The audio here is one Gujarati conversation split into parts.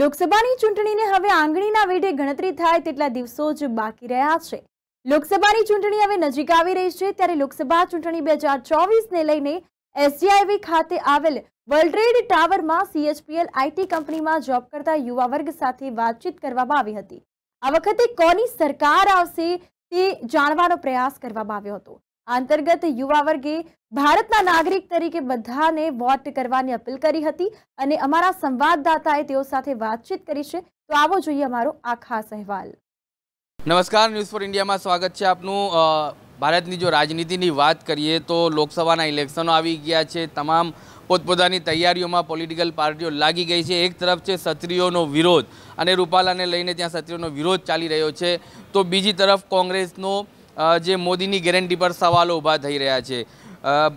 લોકસભાની ચૂંટણીને હવે આંગળીના વેઢે ગણતરી થાય તેટલા દિવસો જ બાકી રહ્યા છે લોકસભાની ચૂંટણી હવે નજીક આવી રહી છે ત્યારે લોકસભા ચૂંટણી બે હજાર ચોવીસને લઈને એસજીઆઈવી ખાતે આવેલ વર્લ્ડ ટ્રેડ ટાવરમાં સીએચપીએલ આઈટી કંપનીમાં જોબ કરતા યુવા વર્ગ સાથે વાતચીત કરવામાં આવી હતી આ વખતે કોની સરકાર આવશે તે જાણવાનો પ્રયાસ કરવામાં આવ્યો હતો આ અંતર્ગત યુવા વર્ગે ભારતના નાગરિક તરીકે બધાને વોટ કરવાની અપીલ કરી હતી અને અમારા સંવાદદાતાએ તેઓ સાથે વાતચીત કરી છે તો આવો જોઈએ અમારો આ ખાસ અહેવાલ નમસ્કાર ન્યૂઝ ફોર ઇન્ડિયામાં સ્વાગત છે આપનું ભારતની જો રાજનીતિની વાત કરીએ તો લોકસભાના ઇલેક્શનો આવી ગયા છે તમામ પોતપોતાની તૈયારીઓમાં પોલિટિકલ પાર્ટીઓ લાગી ગઈ છે એક તરફ છે ક્ષત્રિયોનો વિરોધ અને રૂપાલાને લઈને ત્યાં ક્ષત્રિયોનો વિરોધ ચાલી રહ્યો છે તો બીજી તરફ કોંગ્રેસનો જે મોદીની ગેરંટી પર સવાલો ઊભા થઈ રહ્યા છે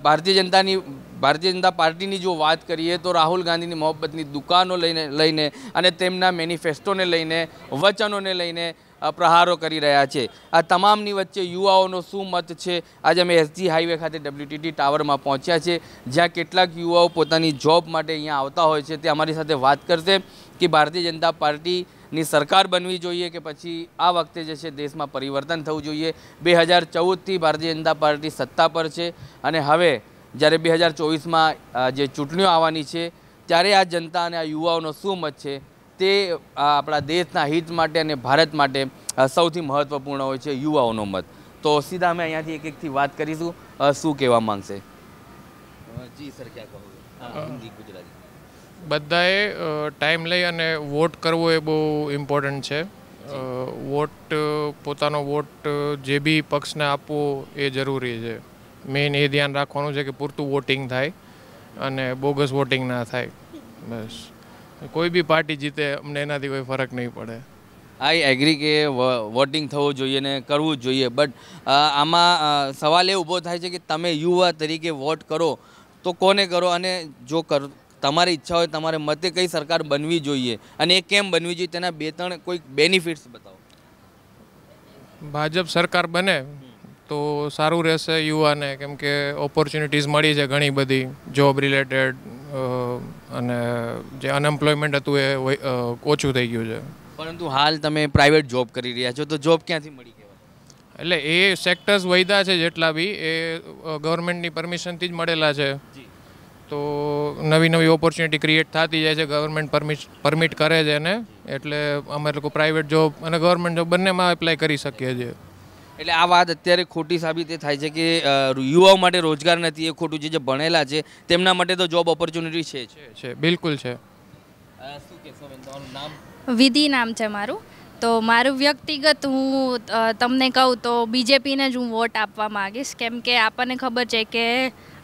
ભારતીય જનતાની ભારતીય જનતા પાર્ટીની જો વાત કરીએ તો રાહુલ ગાંધીની મોહબ્બતની દુકાનો લઈને લઈને અને તેમના મેનિફેસ્ટોને લઈને વચનોને લઈને પ્રહારો કરી રહ્યા છે આ તમામની વચ્ચે યુવાઓનો શું મત છે આજે અમે એસજી હાઈવે ખાતે ડબલ્યુટીટી ટાવરમાં પહોંચ્યા છે જ્યાં કેટલાક યુવાઓ પોતાની જોબ માટે અહીંયા આવતા હોય છે તે અમારી સાથે વાત કરશે કે ભારતીય જનતા પાર્ટી ની સરકાર બનવી જોઈએ કે પછી આ વખતે જે છે દેશમાં પરિવર્તન થવું જોઈએ બે હજાર ચૌદથી ભારતીય જનતા પાર્ટી સત્તા પર છે અને હવે જ્યારે બે હજાર ચોવીસમાં જે ચૂંટણીઓ આવવાની છે ત્યારે આ જનતા અને આ યુવાઓનો શું મત છે તે આપણા દેશના હિત માટે અને ભારત માટે સૌથી મહત્ત્વપૂર્ણ હોય છે યુવાઓનો મત તો સીધા અમે અહીંયાથી એક એકથી વાત કરીશું શું કહેવા માંગશે જી સર ક્યાં કહો ગુજરાતી બધાએ ટાઈમ લઈ અને વોટ કરવો એ બહુ ઇમ્પોર્ટન્ટ છે વોટ પોતાનો વોટ જે બી પક્ષને આપવો એ જરૂરી છે મેઇન એ ધ્યાન રાખવાનું છે કે પૂરતું વોટિંગ થાય અને બોગસ વોટિંગ ના થાય બસ કોઈ બી પાર્ટી જીતે અમને એનાથી કોઈ ફરક નહીં પડે આઈ એગ્રી કે વોટિંગ થવું જોઈએ ને કરવું જ જોઈએ બટ આમાં સવાલ એ ઊભો થાય છે કે તમે યુવા તરીકે વોટ કરો તો કોને કરો અને જો કર તમારી ઈચ્છા હોય તમારે મતે કઈ સરકાર બનવી જોઈએ અને એ કેમ બનવી જોઈએ તેના બે ત્રણ કોઈક બેનિફિટ્સ બતાવો ભાજપ સરકાર બને તો સારું રહેશે યુવાને કેમ કે ઓપોર્ચ્યુનિટીઝ મળી છે ઘણી બધી જોબ રિલેટેડ અને જે અનએમ્પ્લોયમેન્ટ હતું એ ઓછું થઈ ગયું છે પરંતુ હાલ તમે પ્રાઇવેટ જોબ કરી રહ્યા છો તો જોબ ક્યાંથી મળી એટલે એ સેક્ટર્સ વૈધા છે જેટલા બી એ ગવર્મેન્ટની પરમિશનથી જ મળેલા છે તો નવી નવી ઓપોર્ચ્યુનિટી ક્રિએટ થતી જાય છે ગવર્મેન્ટ પરમિટ પરમિટ કરે છે એને એટલે અમે લોકો પ્રાઇવેટ જોબ અને ગવર્મેન્ટ જોબ બંનેમાં એપ્લાય કરી શકીએ છીએ એટલે આ વાત અત્યારે ખોટી સાબિત એ થાય છે કે યુવાઓ માટે રોજગાર નથી એ ખોટું છે જે ભણેલા છે તેમના માટે તો જોબ ઓપોર્ચ્યુનિટી છે છે બિલકુલ છે વિધિ નામ છે મારું તો મારું વ્યક્તિગત હું તમને કહું તો બીજેપીને જ હું વોટ આપવા માગીશ કેમ કે આપણને ખબર છે કે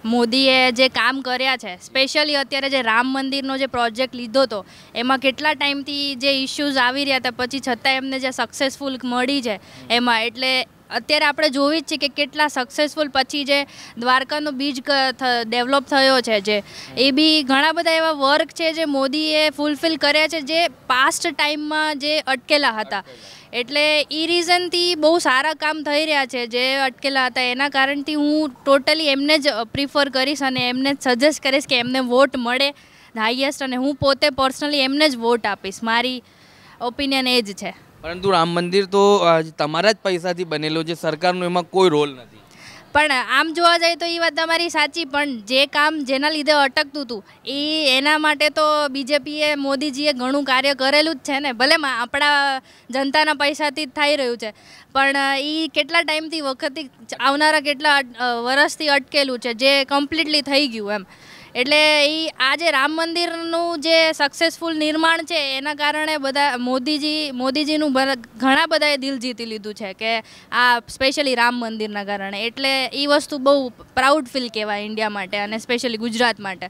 મોદીએ જે કામ કર્યા છે સ્પેશિયલી અત્યારે જે રામ મંદિરનો જે પ્રોજેક્ટ લીધો હતો એમાં કેટલા ટાઈમથી જે ઇસ્યુઝ આવી રહ્યા હતા પછી છતાં એમને જે સક્સેસફુલ મળી છે એમાં એટલે અત્યારે આપણે જોવી જ છે કે કેટલા સક્સેસફુલ પછી જે દ્વારકાનો બીજ ડેવલપ થયો છે જે એ બી ઘણા બધા એવા વર્ક છે જે મોદીએ ફૂલફિલ કર્યા છે જે પાસ્ટ ટાઈમમાં જે અટકેલા હતા એટલે એ રીઝનથી બહુ સારા કામ થઈ રહ્યા છે જે અટકેલા હતા એના કારણથી હું ટોટલી એમને જ પ્રિફર કરીશ અને એમને જ સજેસ્ટ કરીશ કે એમને વોટ મળે હાઈએસ્ટ અને હું પોતે પર્સનલી એમને જ વોટ આપીશ મારી ઓપિનિયન એ જ છે પરંતુ રામ મંદિર તો તમારા જ પૈસાથી બનેલું છે સરકારનો એમાં કોઈ રોલ નથી પણ આમ જોવા જઈએ તો એ વાત તમારી સાચી પણ જે કામ જેના લીધે અટકતું હતું એ એના માટે તો બીજેપીએ મોદીજીએ ઘણું કાર્ય કરેલું જ છે ને ભલે આપણા જનતાના પૈસાથી જ થઈ રહ્યું છે પણ એ કેટલા ટાઈમથી વખતથી આવનારા કેટલા વર્ષથી અટકેલું છે જે કમ્પ્લીટલી થઈ ગયું એમ એટલે એ આજે રામ મંદિરનું જે સક્સેસફુલ નિર્માણ છે એના કારણે બધા મોદીજી મોદીજીનું ઘણા બધાએ દિલ જીતી લીધું છે કે આ સ્પેશિયલી રામ મંદિરના કારણે એટલે એ વસ્તુ બહુ પ્રાઉડ ફીલ કહેવાય ઇન્ડિયા માટે અને સ્પેશિયલી ગુજરાત માટે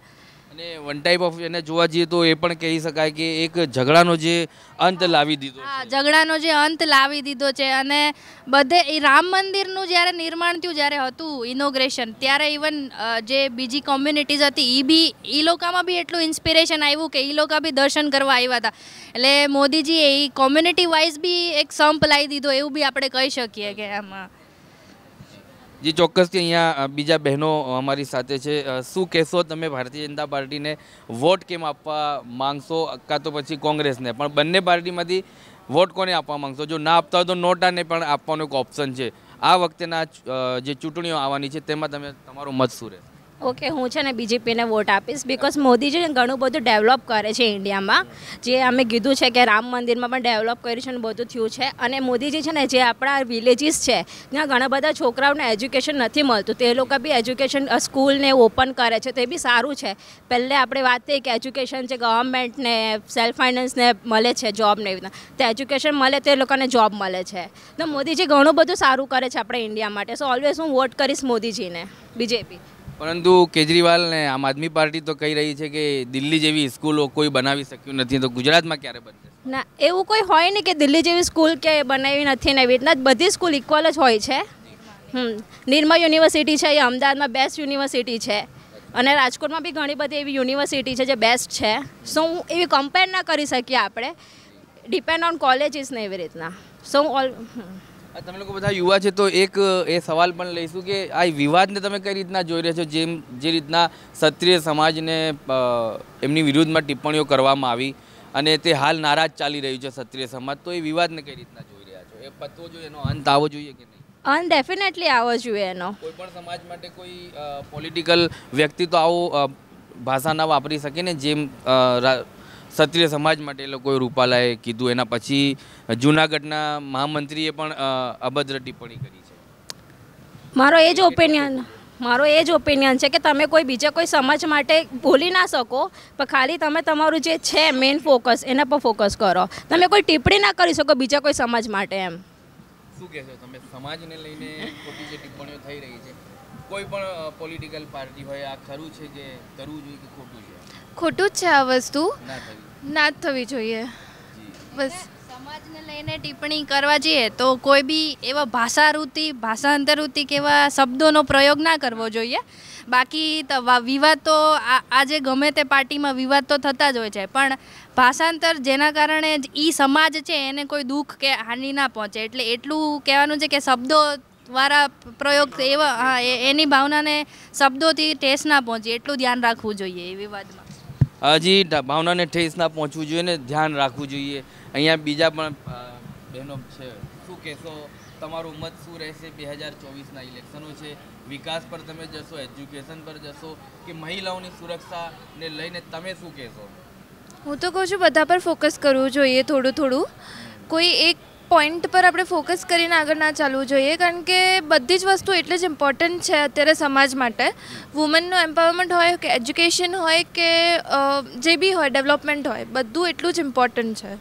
અને વન ટાઈપ ઓફ એને જોવા જઈએ તો એ પણ કહી શકાય કે એક ઝઘડાનો જે અંત લાવી દીધો હા ઝઘડાનો જે અંત લાવી દીધો છે અને બધે એ રામ મંદિરનું જ્યારે નિર્માણ થયું જ્યારે હતું ઇનોગ્રેશન ત્યારે ઇવન જે બીજી કોમ્યુનિટીઝ હતી એ બી એ લોકોમાં બી એટલું ઇન્સ્પિરેશન આવ્યું કે એ લોકો બી દર્શન કરવા આવ્યા હતા એટલે મોદીજીએ એ કોમ્યુનિટી વાઇઝ બી એક સંપ લાવી દીધો એવું બી આપણે કહી શકીએ કે આમાં જે ચોક્કસથી અહીંયા બીજા બહેનો અમારી સાથે છે શું કહેશો તમે ભારતીય જનતા પાર્ટીને વોટ કેમ આપવા માંગશો કાં તો પછી કોંગ્રેસને પણ બંને પાર્ટીમાંથી વોટ કોને આપવા માંગશો જો ના આપતા હોય તો નોટાને પણ આપવાનું એક ઓપ્શન છે આ વખતેના જે ચૂંટણીઓ આવવાની છે તેમાં તમે તમારો મત શું રહેશે ઓકે હું છે ને બીજેપીને વોટ આપીશ બિકોઝ મોદી છે ઘણું બધું ડેવલપ કરે છે ઇન્ડિયામાં જે અમે કીધું છે કે રામ મંદિરમાં પણ ડેવલપ કર્યું છે ને બધું થયું છે અને મોદીજી છે ને જે આપણા વિલેજીસ છે ત્યાં ઘણા બધા છોકરાઓને એજ્યુકેશન નથી મળતું તે લોકો બી એજ્યુકેશન સ્કૂલને ઓપન કરે છે તે બી સારું છે પહેલે આપણે વાત થઈ કે એજ્યુકેશન જે ગવર્મેન્ટને સેલ્ફ ફાઇનાન્સને મળે છે જોબને એવી રીતના તો એજ્યુકેશન મળે તે લોકોને જોબ મળે છે તો મોદીજી ઘણું બધું સારું કરે છે આપણે ઇન્ડિયા માટે સો ઓલવેઝ હું વોટ કરીશ મોદીજીને બીજેપી પરંતુ કેજરીવાલને આમ આદમી પાર્ટી તો કહી રહી છે કે દિલ્હી જેવી સ્કૂલો કોઈ બનાવી શક્યું નથી તો ગુજરાતમાં ક્યારે બનશે ના એવું કોઈ હોય નહીં કે દિલ્હી જેવી સ્કૂલ કે બનાવી નથી ને એવી રીતના બધી સ્કૂલ ઇક્વલ જ હોય છે નિર્મા યુનિવર્સિટી છે એ અમદાવાદમાં બેસ્ટ યુનિવર્સિટી છે અને રાજકોટમાં બી ઘણી બધી એવી યુનિવર્સિટી છે જે બેસ્ટ છે સો હું એવી કમ્પેર ના કરી શકીએ આપણે ડિપેન્ડ ઓન કોલેજીસ ને એવી રીતના સો ઓલ તમે લોકો બધા યુવા છે તો એક એ સવાલ પણ લઈશું કે આ વિવાદને તમે કઈ રીતના જોઈ રહ્યા છો જેમ જે રીતના ક્ષત્રિય સમાજને એમની વિરુદ્ધમાં ટિપ્પણીઓ કરવામાં આવી અને તે હાલ નારાજ ચાલી રહ્યું છે ક્ષત્રિય સમાજ તો એ વિવાદને કઈ રીતના જોઈ રહ્યા છો એ પતવો જોઈએ એનો અંત આવવો જોઈએ કે નહીં અન ડેફિનેટલી આવવો જોઈએ એનો કોઈ પણ સમાજ માટે કોઈ પોલિટિકલ વ્યક્તિ તો આવું ભાષા ના વાપરી શકે ને જેમ ક્ષત્રિય સમાજ માટે એ લોકોએ રૂપાલાએ કીધું એના પછી જૂનાગઢના મહામંત્રીએ પણ અભદ્ર ટિપ્પણી કરી છે મારો એ જ ઓપિનિયન મારો એ જ ઓપિનિયન છે કે તમે કોઈ બીજા કોઈ સમાજ માટે બોલી ના શકો પણ ખાલી તમે તમારું જે છે મેઇન ફોકસ એના પર ફોકસ કરો તમે કોઈ ટિપ્પણી ના કરી શકો બીજા કોઈ સમાજ માટે એમ શું કહેશો તમે સમાજને લઈને ખોટી જે ટિપ્પણીઓ થઈ રહી છે કોઈ પણ પોલિટિકલ પાર્ટી હોય આ ખરું છે જે કરવું જોઈએ કે ખોટું છે ખોટું જ છે આ વસ્તુ ના જ થવી જોઈએ બસ સમાજને લઈને ટિપ્પણી કરવા જઈએ તો કોઈ બી એવા ભાષાવૃત્તિ ભાષાંતરવૃત્તિ કે એવા શબ્દોનો પ્રયોગ ના કરવો જોઈએ બાકી વિવાદ તો આજે ગમે તે પાર્ટીમાં વિવાદ તો થતા જ હોય છે પણ ભાષાંતર જેના કારણે જ એ સમાજ છે એને કોઈ દુઃખ કે હાનિ ના પહોંચે એટલે એટલું કહેવાનું છે કે શબ્દો વાળા પ્રયોગ એવા હા એની ભાવનાને શબ્દોથી ટેસ ના પહોંચે એટલું ધ્યાન રાખવું જોઈએ એ વિવાદમાં હજી ભાવનાને ઠેસ ના પહોંચવું જોઈએ ને ધ્યાન રાખવું જોઈએ અહીંયા બીજા પણ બહેનો છે શું કહેશો તમારું મત શું રહેશે બે હજાર ચોવીસના ઇલેક્શનો છે વિકાસ પર તમે જશો એજ્યુકેશન પર જશો કે મહિલાઓની સુરક્ષાને લઈને તમે શું કહેશો હું તો કહું છું બધા પર ફોકસ કરવું જોઈએ થોડું થોડું કોઈ એક પોઈન્ટ પર આપણે ફોકસ કરીને આગળ ના ચાલવું જોઈએ કારણ કે બધી જ વસ્તુ એટલે જ ઇમ્પોર્ટન્ટ છે અત્યારે સમાજ માટે વુમનનું એમ્પાવરમેન્ટ હોય કે એજ્યુકેશન હોય કે જે બી હોય ડેવલપમેન્ટ હોય બધું એટલું જ ઇમ્પોર્ટન્ટ છે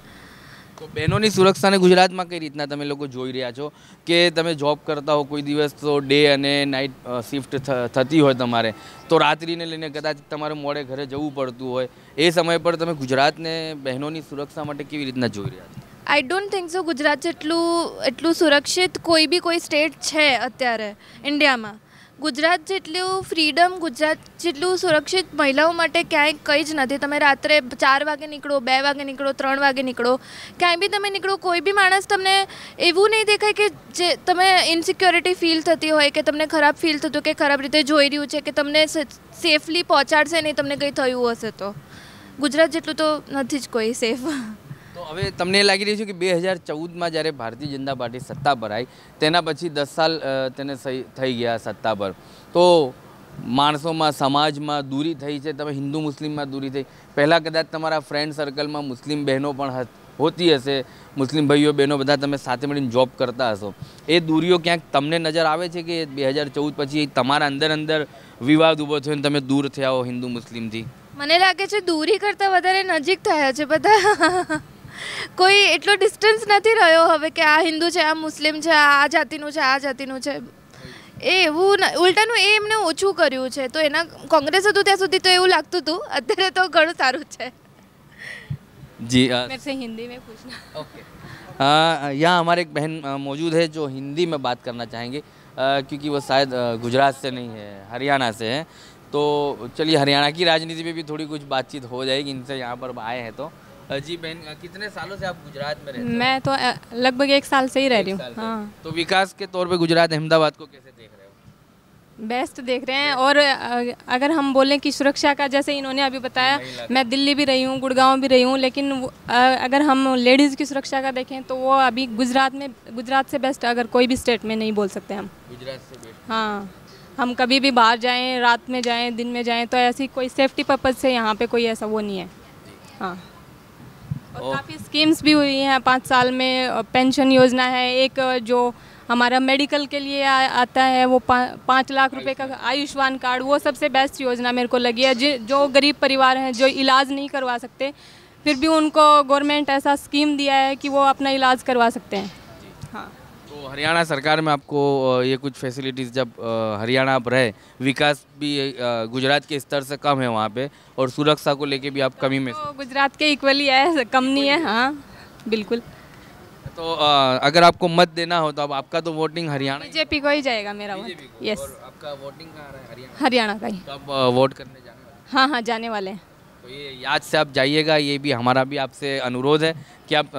તો બહેનોની સુરક્ષાને ગુજરાતમાં કઈ રીતના તમે લોકો જોઈ રહ્યા છો કે તમે જોબ કરતા હો કોઈ દિવસ તો ડે અને નાઇટ શિફ્ટ થતી હોય તમારે તો રાત્રિને લઈને કદાચ તમારે મોડે ઘરે જવું પડતું હોય એ સમય પર તમે ગુજરાતને બહેનોની સુરક્ષા માટે કેવી રીતના જોઈ રહ્યા છો I don't think so Gujarat જેટલું એટલું સુરક્ષિત કોઈ બી કોઈ સ્ટેટ છે અત્યારે ઇન્ડિયામાં ગુજરાત જેટલું ફ્રીડમ ગુજરાત જેટલું સુરક્ષિત મહિલાઓ માટે ક્યાંય કંઈ જ નથી તમે રાત્રે ચાર વાગે નીકળો બે વાગે નીકળો ત્રણ વાગે નીકળો ક્યાંય બી તમે નીકળો કોઈ બી માણસ તમને એવું નહીં દેખાય કે જે તમે ઇનસિક્યોરિટી ફીલ થતી હોય કે તમને ખરાબ ફીલ થતું કે ખરાબ રીતે જોઈ રહ્યું છે કે તમને સેફલી પહોંચાડશે નહીં તમને કંઈ થયું હશે તો ગુજરાત જેટલું તો નથી જ કોઈ સેફ હવે તમને લાગી રહ્યું છે કે બે હજાર ચૌદમાં જ્યારે ભારતીય જનતા પાર્ટી સત્તા પર આવી તેના પછી દસ સાલ તેને થઈ ગયા સત્તા પર તો માણસોમાં સમાજમાં દૂરી થઈ છે તમે હિન્દુ મુસ્લિમમાં દૂરી થઈ પહેલાં કદાચ તમારા ફ્રેન્ડ સર્કલમાં મુસ્લિમ બહેનો પણ હોતી હશે મુસ્લિમ ભાઈઓ બહેનો બધા તમે સાથે મળીને જોબ કરતા હશો એ દૂરીઓ ક્યાંક તમને નજર આવે છે કે બે હજાર ચૌદ પછી તમારા અંદર અંદર વિવાદ ઊભો થયો ને તમે દૂર થયા હો હિન્દુ મુસ્લિમથી મને લાગે છે દૂરી કરતાં વધારે નજીક થયા છે બધા કોઈ એટલો ડિસ્ટન્સ નથી રહ્યો હવે કે આ હિન્દુ છે આ મુસ્લિમ છે આ જાતિનું છે આ જાતિનું છે એ એવું ઉલટાનું એ એમને ઓછું કર્યું છે તો એના કોંગ્રેસ હતું ત્યાં સુધી તો એવું લાગતું હતું અત્યારે તો ઘણું સારું છે જી મેરે હિન્દી મેં પૂછના ઓકે यहाँ हमारे एक बहन मौजूद है जो हिंदी में बात करना चाहेंगे क्योंकि वो शायद गुजरात से नहीं है हरियाणा से हैं तो चलिए हरियाणा की राजनीति में भी थोड़ी कुछ बातचीत हो जाएगी इनसे यहाँ पर आए हैं तो जी बहन कितने सालों से आप गुजरात में रहते मैं तो लगभग एक साल से ही रह रही हूँ हाँ। तो विकास के तौर पे गुजरात अहमदाबाद को कैसे देख रहे हो बेस्ट देख रहे हैं और अगर हम बोलें कि सुरक्षा का जैसे इन्होंने अभी बताया मैं दिल्ली भी रही हूँ गुड़गांव भी रही हूँ लेकिन अगर हम लेडीज़ की सुरक्षा का देखें तो वो अभी गुजरात में गुजरात से बेस्ट अगर कोई भी स्टेट में नहीं बोल सकते हम गुजरात से बेस्ट हाँ हम कभी भी बाहर जाए रात में जाएँ दिन में जाए तो ऐसी कोई सेफ्टी पर्पज़ से यहाँ पे कोई ऐसा वो नहीं है हाँ और काफ़ी स्कीम्स भी हुई हैं पाँच साल में पेंशन योजना है एक जो हमारा मेडिकल के लिए आ, आता है वो पा, पाँच लाख रुपए का आयुष्मान कार्ड वो सबसे बेस्ट योजना मेरे को लगी है जो, जो गरीब परिवार हैं जो इलाज नहीं करवा सकते फिर भी उनको गवर्नमेंट ऐसा स्कीम दिया है कि वो अपना इलाज करवा सकते हैं तो हरियाणा सरकार में आपको ये कुछ फैसिलिटीज़ जब हरियाणा आप रहे विकास भी गुजरात के स्तर से कम है वहाँ पे और सुरक्षा को लेके भी आप कमी में तो गुजरात के इक्वली है कम नहीं है हाँ बिल्कुल तो आ, अगर आपको मत देना हो तो अब आपका तो वोटिंग हरियाणा बीजेपी को ही जाएगा मेरा वोट यस आपका वोटिंग हरियाणा हरियाणा का ही तो आप वोट करने जाने वाले हाँ हाँ जाने वाले हैं तो ये याद से आप जाइएगा ये भी हमारा भी आपसे अनुरोध है कि आप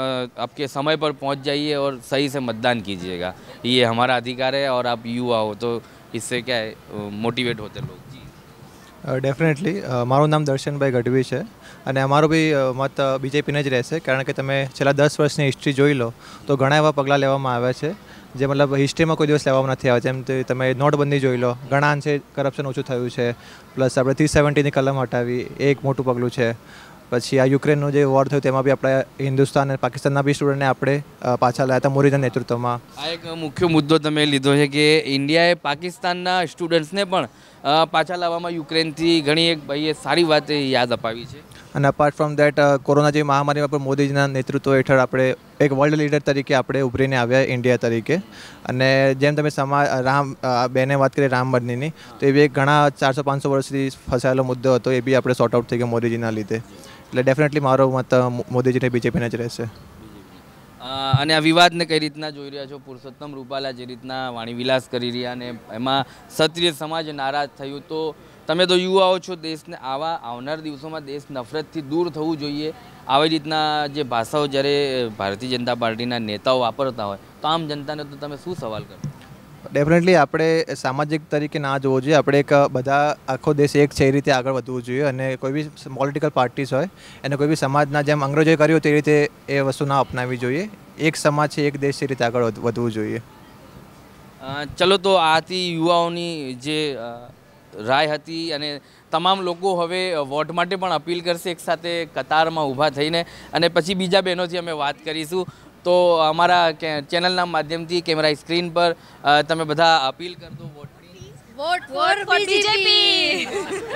आपके समय पर पहुंच जाइए और सही से मतदान कीजिएगा ये हमारा अधिकार है और आप युवा हो तो इससे क्या है मोटिवेट होते लोग जी डेफिनेटली मारो नाम दर्शन भाई ગઢવી है અને અમારું બી મત બીજેપીને જ રહેશે કારણ કે તમે છેલ્લા દસ વર્ષની હિસ્ટ્રી જોઈ લો તો ઘણા એવા પગલાં લેવામાં આવ્યા છે જે મતલબ હિસ્ટ્રીમાં કોઈ દિવસ લેવામાં નથી આવ્યા જેમ તમે નોટબંધી જોઈ લો ઘણા અંશે કરપ્શન ઓછું થયું છે પ્લસ આપણે થ્રી સેવન્ટીની કલમ હટાવી એ એક મોટું પગલું છે પછી આ યુક્રેનનું જે વોર થયું તેમાં બી આપણે હિન્દુસ્તાન અને પાકિસ્તાનના બી સ્ટુડન્ટને આપણે પાછા લાયા હતા મોરીના નેતૃત્વમાં આ એક મુખ્ય મુદ્દો તમે લીધો છે કે ઇન્ડિયાએ પાકિસ્તાનના સ્ટુડન્ટ્સને પણ પાછા લાવવામાં યુક્રેનથી ઘણી એક ભાઈએ સારી વાત યાદ અપાવી છે અને અપાર્ટ ફ્રોમ દેટ કોરોના જેવી મહામારીમાં પણ મોદીજીના નેતૃત્વ હેઠળ આપણે એક વર્લ્ડ લીડર તરીકે આપણે ઉભરીને આવ્યા ઇન્ડિયા તરીકે અને જેમ તમે સમા રામ બેને વાત કરી રામ બદનીની તો એ બી એક ઘણા ચારસો પાંચસો વર્ષથી ફસાયેલો મુદ્દો હતો એ બી આપણે સોર્ટ આઉટ થઈ ગયો મોદીજીના લીધે એટલે ડેફિનેટલી મારો મત મોદીજીને બીજેપીને જ રહેશે અને આ વિવાદને કઈ રીતના જોઈ રહ્યા છો પુરુષોત્તમ રૂપાલા જે રીતના વાણીવિલાસ કરી રહ્યા અને એમાં ક્ષત્રિય સમાજ નારાજ થયું તો તમે તો યુવાઓ છો દેશને આવા આવનાર દિવસોમાં દેશ નફરતથી દૂર થવું જોઈએ આવી રીતના જે ભાષાઓ જ્યારે ભારતીય જનતા પાર્ટીના નેતાઓ વાપરતા હોય તો આમ જનતાને તો તમે શું સવાલ કરો ડેફિનેટલી આપણે સામાજિક તરીકે ના જોવો જોઈએ આપણે એક બધા આખો દેશ એક છે એ રીતે આગળ વધવું જોઈએ અને કોઈ બી પોલિટિકલ પાર્ટીઝ હોય એને કોઈ બી સમાજના જેમ અંગ્રેજોએ કર્યું તે રીતે એ વસ્તુ ના અપનાવી જોઈએ એક સમાજ છે એક દેશ એ રીતે આગળ વધવું જોઈએ ચલો તો આથી યુવાઓની જે રાય હતી અને તમામ લોકો હવે વોટ માટે પણ અપીલ કરશે એકસાથે કતારમાં ઊભા થઈને અને પછી બીજા બહેનોથી અમે વાત કરીશું તો અમારા ચેનલના માધ્યમથી કેમેરા સ્ક્રીન પર તમે બધા અપીલ કર દો વોટ ફોર બીજેપી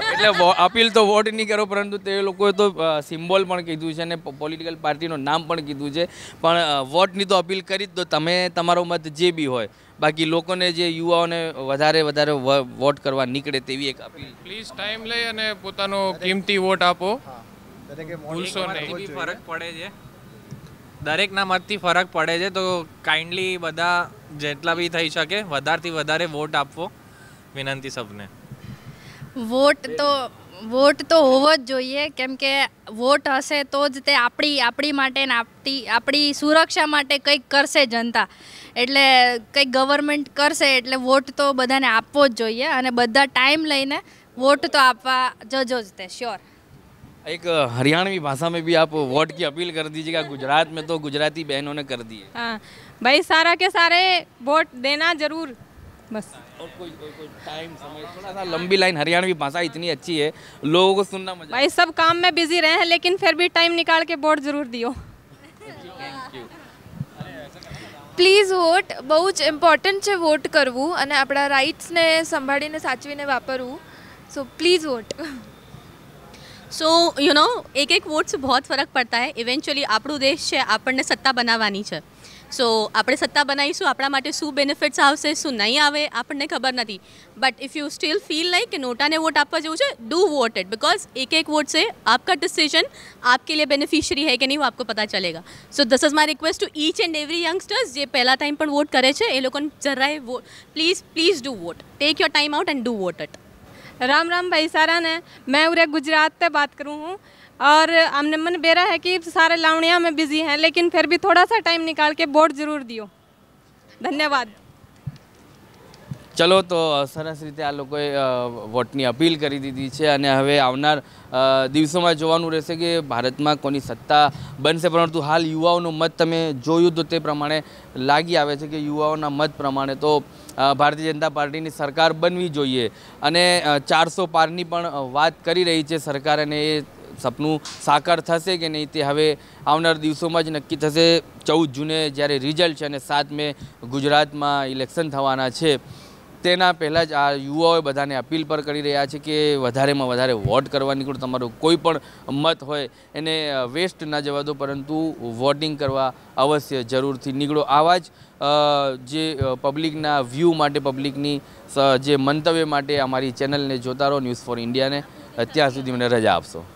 એટલે અપીલ તો વોટ નહીં કરો પરંતુ તે લોકોએ તો સિમ્બોલ પણ કીધું છે અને પોલિટિકલ પાર્ટીનું નામ પણ કીધું છે પણ વોટની તો અપીલ કરી જ તો તમે તમારો મત જે બી હોય બાકી લોકોને જે યુવાઓને વધારે વધારે વોટ કરવા નીકળે તેવી એક અપીલ પ્લીઝ ટાઈમ લઈ અને પોતાનો કિંમતી વોટ આપો ભૂલશો નહીં ફરક પડે છે દરેકના મતથી ફરક પડે છે તો કાઇન્ડલી બધા જેટલા બી થઈ શકે વધારથી વધારે વોટ આપવો વિનંતી સબને વોટ તો વોટ તો હોવો જ જોઈએ કેમ કે વોટ હશે તો જ તે આપણી આપણી માટે આપતી આપણી સુરક્ષા માટે કંઈક કરશે જનતા એટલે કંઈક ગવર્મેન્ટ કરશે એટલે વોટ તો બધાને આપવો જ જોઈએ અને બધા ટાઈમ લઈને વોટ તો આપવા જજો જ તે શ્યોર एक हरियाणवी भाषा में भी आप वोट की अपील कर दीजिएगा गुजरात में तो गुजराती बहनों ने कर दी है हाँ भाई सारा के सारे वोट देना जरूर बस और कोई कोई, टाइम समय थोड़ा सा लंबी लाइन हरियाणवी भाषा इतनी अच्छी है लोगों को सुनना मजा भाई सब काम में बिजी रहे हैं लेकिन फिर भी टाइम निकाल के वोट जरूर दियो પ્લીઝ વોટ બહુ જ ઇમ્પોર્ટન્ટ છે વોટ કરવું અને આપણા રાઇટ્સને साचवी સાચવીને વાપરવું so please vote so you know એક એક વોટ્સ બહુ ફરક પડતા હે ઇવેન્ચ્યુઅલી આપણો દેશ છે આપણને સત્તા બનાવવાની છે સો આપણે સત્તા બનાવીશું આપણા માટે શું બેનિફિટ્સ આવશે શું નહીં આવે આપણને ખબર નથી but if you still feel like કે નોટાને વોટ આપવા જેવું છે ડુ વોટ ઇટ બિકોઝ એક એક વોટ છે આપકા ડિસિઝન આપકે લીએ બેનિફિશરી હૈ કે નહીં આપકો પતા ચલેગા so this is my request to each and every youngsters જે પહેલા ટાઈમ પણ વોટ કરે છે એ લોકોને જરાય vote please please do vote take your time out and do vote it Ram Ram भाई सारा ने मैं उरे गुजरात से बात करूँ हूँ और हमने मन बेरा है कि सारे लावणिया में बिजी हैं लेकिन फिर भी थोड़ा सा टाइम निकाल के वोट जरूर दियो ધન્યવાદ ચલો તો સરસ રીતે આ લોકોએ વોટની અપીલ કરી દીધી છે અને હવે આવનાર દિવસોમાં જોવાનું રહેશે કે ભારતમાં કોની સત્તા બનશે પરંતુ હાલ યુવાઓનો મત તમે જોયું તો તે પ્રમાણે લાગી આવે છે કે યુવાઓના મત પ્રમાણે તો ભારતીય જનતા પાર્ટીની સરકાર બનવી જોઈએ અને ચારસો પારની પણ વાત કરી રહી છે સરકાર અને એ સપનું સાકાર થશે કે નહીં તે હવે આવનાર દિવસોમાં જ નક્કી થશે ચૌદ જૂને જ્યારે રિઝલ્ટ છે અને સાત મે ગુજરાતમાં ઇલેક્શન થવાના છે તેના પહેલાં જ આ યુવાઓએ બધાને અપીલ પર કરી રહ્યા છે કે વધારેમાં વધારે વોટ કરવા નીકળો તમારું કોઈ પણ મત હોય એને વેસ્ટ ના જવા દો પરંતુ વોટિંગ કરવા અવશ્ય જરૂરથી નીકળો આવા જ જે પબ્લિકના વ્યૂ માટે પબ્લિકની જે મંતવ્ય માટે અમારી ચેનલને જોતા રહો ન્યૂઝ ફોર ઇન્ડિયાને ત્યાં સુધી મને રજા આપશો